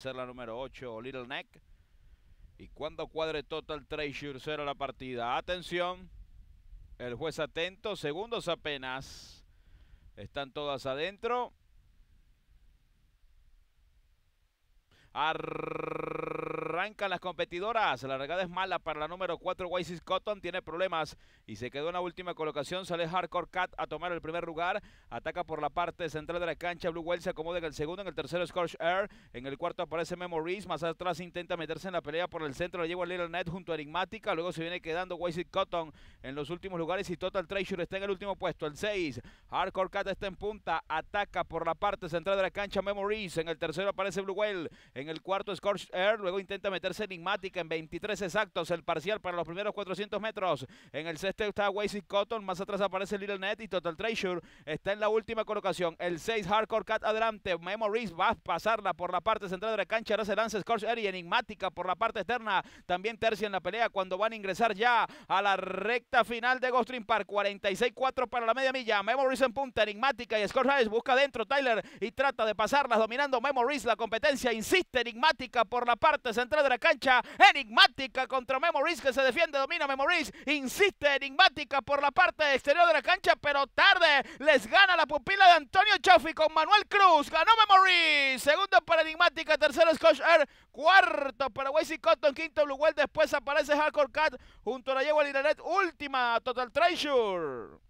ser la número 8, Little Neck. Y cuando cuadre Total Treasure, cero la partida. Atención, el juez atento, segundos apenas. Están todas adentro. Arrancan las competidoras. La regada es mala para la número 4, Waisis Cotton. Tiene problemas y se quedó en la última colocación. Sale Hardcore Cat a tomar el primer lugar. Ataca por la parte central de la cancha. Blue Whale se acomoda en el segundo. En el tercero, Scorch Air. En el cuarto aparece Memories. Más atrás intenta meterse en la pelea por el centro. La lleva Little Net junto a Enigmática. Luego se viene quedando Wise Cotton en los últimos lugares. Y Total Treasure está en el último puesto. El 6. Hardcore Cat está en punta. Ataca por la parte central de la cancha. Memories. En el tercero aparece Blue Whale. En el cuarto, Scorch Air. Luego intenta meterse enigmática en 23 exactos. El parcial para los primeros 400 metros. En el sexto está Wazy Cotton. Más atrás aparece Little Net y Total Treasure está en la última colocación. El 6 Hardcore Cat adelante. Memories va a pasarla por la parte central de la cancha. Ahora se lanza Scorch Air y Enigmática por la parte externa. También tercia en la pelea cuando van a ingresar ya a la recta final de Ghost Dream Park. 46-4 para la media milla. Memories en punta. Enigmática y Scorch Air busca dentro Tyler y trata de pasarlas dominando Memories la competencia. Insiste Enigmática por la parte central de la cancha. Enigmática contra Memories que se defiende, domina Memories. Insiste Enigmática por la parte exterior de la cancha, pero tarde les gana la pupila de Antonio Chofi con Manuel Cruz. Ganó Memories. Segundo para Enigmática, tercero Scotch Air, er, cuarto para Wesley Cotton, quinto Blue Well. Después aparece Hardcore Cat junto a la yegua Última Total Treasure.